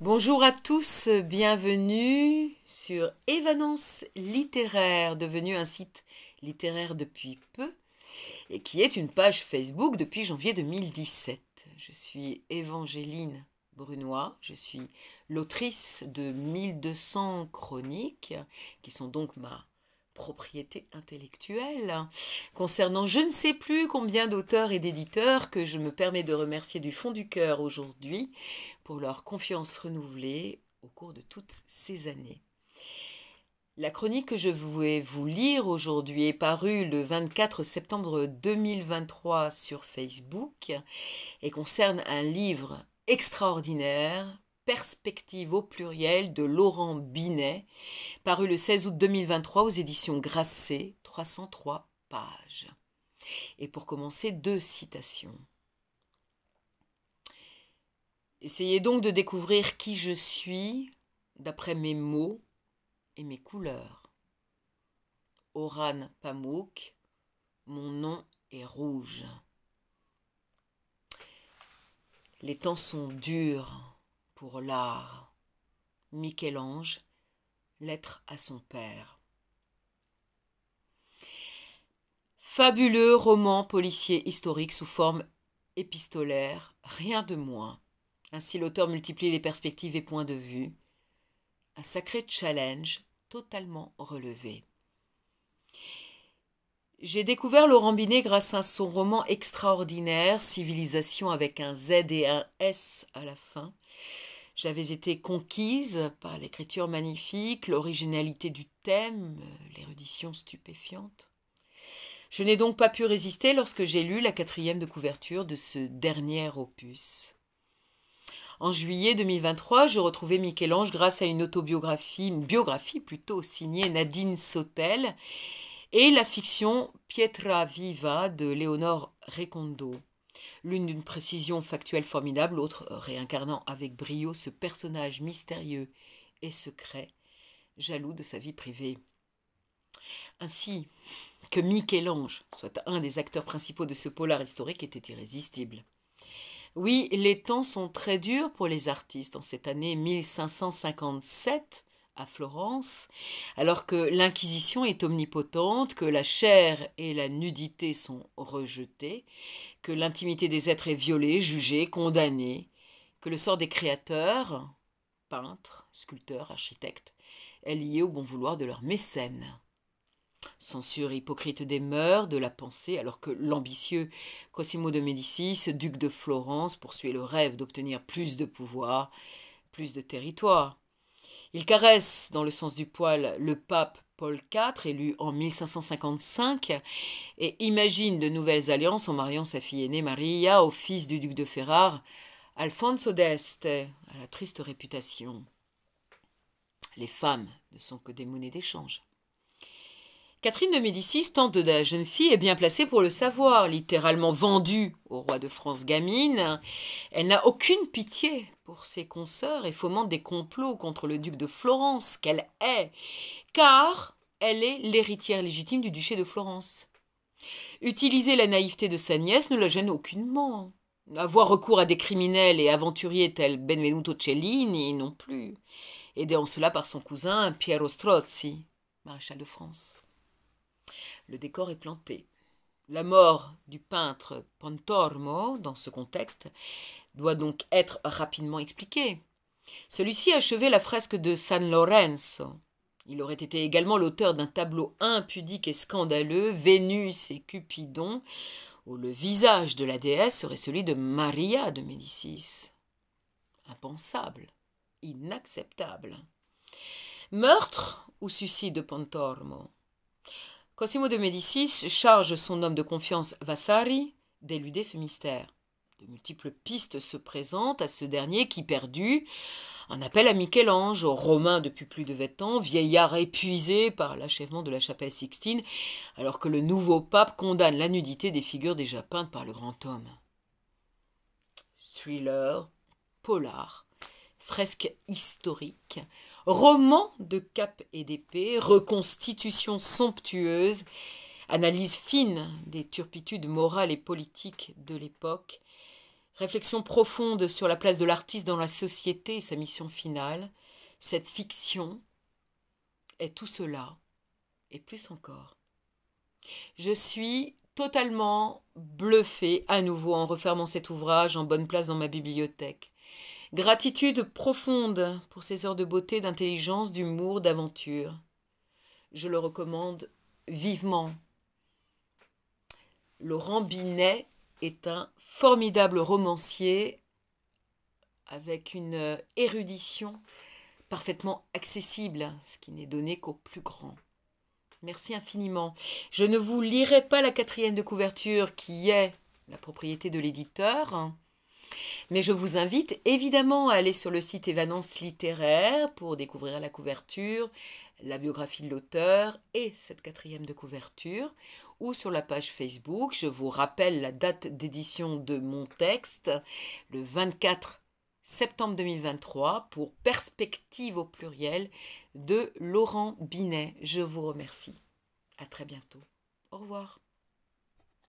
Bonjour à tous, bienvenue sur Évanance littéraire, devenu un site littéraire depuis peu, et qui est une page Facebook depuis janvier 2017. Je suis Évangéline Brunois, je suis l'autrice de 1200 chroniques, qui sont donc ma propriété intellectuelle, concernant je ne sais plus combien d'auteurs et d'éditeurs que je me permets de remercier du fond du cœur aujourd'hui pour leur confiance renouvelée au cours de toutes ces années. La chronique que je vais vous lire aujourd'hui est parue le 24 septembre 2023 sur Facebook et concerne un livre extraordinaire Perspective au pluriel de Laurent Binet, paru le 16 août 2023 aux éditions Grasset, 303 pages. Et pour commencer, deux citations. Essayez donc de découvrir qui je suis d'après mes mots et mes couleurs. Oran Pamouk, mon nom est rouge. Les temps sont durs pour l'art. Michel-Ange, lettre à son père. Fabuleux roman policier historique sous forme épistolaire, rien de moins. Ainsi l'auteur multiplie les perspectives et points de vue. Un sacré challenge totalement relevé. J'ai découvert Laurent Binet grâce à son roman extraordinaire, Civilisation avec un Z et un S à la fin, j'avais été conquise par l'écriture magnifique, l'originalité du thème, euh, l'érudition stupéfiante. Je n'ai donc pas pu résister lorsque j'ai lu la quatrième de couverture de ce dernier opus. En juillet 2023, je retrouvais Michel-Ange grâce à une autobiographie, une biographie plutôt signée Nadine Sautel et la fiction Pietra Viva de Léonore Recondo l'une d'une précision factuelle formidable, l'autre euh, réincarnant avec brio ce personnage mystérieux et secret, jaloux de sa vie privée. Ainsi, que Michel-Ange soit un des acteurs principaux de ce polar historique était irrésistible. Oui, les temps sont très durs pour les artistes en cette année 1557, à Florence, alors que l'Inquisition est omnipotente, que la chair et la nudité sont rejetées, que l'intimité des êtres est violée, jugée, condamnée, que le sort des créateurs, peintres, sculpteurs, architectes, est lié au bon vouloir de leurs mécènes. Censure hypocrite des mœurs, de la pensée, alors que l'ambitieux Cosimo de Médicis, duc de Florence, poursuit le rêve d'obtenir plus de pouvoir, plus de territoire. Il caresse, dans le sens du poil, le pape Paul IV, élu en 1555, et imagine de nouvelles alliances en mariant sa fille aînée Maria au fils du duc de Ferrare, Alfonso d'Este, à la triste réputation. Les femmes ne sont que des monnaies d'échange. Catherine de Médicis, tante de la jeune fille, est bien placée pour le savoir, littéralement vendue au roi de France gamine. Elle n'a aucune pitié pour ses consoeurs et fomente des complots contre le duc de Florence qu'elle est, car elle est l'héritière légitime du duché de Florence. Utiliser la naïveté de sa nièce ne la gêne aucunement. Avoir recours à des criminels et aventuriers tels Benvenuto Cellini non plus, aidé en cela par son cousin Piero Strozzi, maréchal de France. Le décor est planté. La mort du peintre Pontormo dans ce contexte, doit donc être rapidement expliquée. Celui-ci achevait la fresque de San Lorenzo. Il aurait été également l'auteur d'un tableau impudique et scandaleux, Vénus et Cupidon, où le visage de la déesse serait celui de Maria de Médicis. Impensable, inacceptable. Meurtre ou suicide de Pontormo. Cosimo de Médicis charge son homme de confiance Vasari d'éluder ce mystère. De multiples pistes se présentent à ce dernier qui, perdu, un appel à Michel-Ange, romain depuis plus de vingt ans, vieillard épuisé par l'achèvement de la chapelle Sixtine, alors que le nouveau pape condamne la nudité des figures déjà peintes par le grand homme. Thriller, polar, fresque historique, roman de cap et d'épée, reconstitution somptueuse, analyse fine des turpitudes morales et politiques de l'époque, réflexion profonde sur la place de l'artiste dans la société et sa mission finale, cette fiction est tout cela, et plus encore. Je suis totalement bluffée à nouveau en refermant cet ouvrage en bonne place dans ma bibliothèque. Gratitude profonde pour ses heures de beauté, d'intelligence, d'humour, d'aventure. Je le recommande vivement. Laurent Binet est un formidable romancier avec une érudition parfaitement accessible, ce qui n'est donné qu'aux plus grands. Merci infiniment. Je ne vous lirai pas la quatrième de couverture qui est la propriété de l'éditeur. Mais je vous invite évidemment à aller sur le site Évanance littéraire pour découvrir la couverture, la biographie de l'auteur et cette quatrième de couverture, ou sur la page Facebook. Je vous rappelle la date d'édition de mon texte, le 24 septembre 2023, pour Perspective au pluriel de Laurent Binet. Je vous remercie. À très bientôt. Au revoir.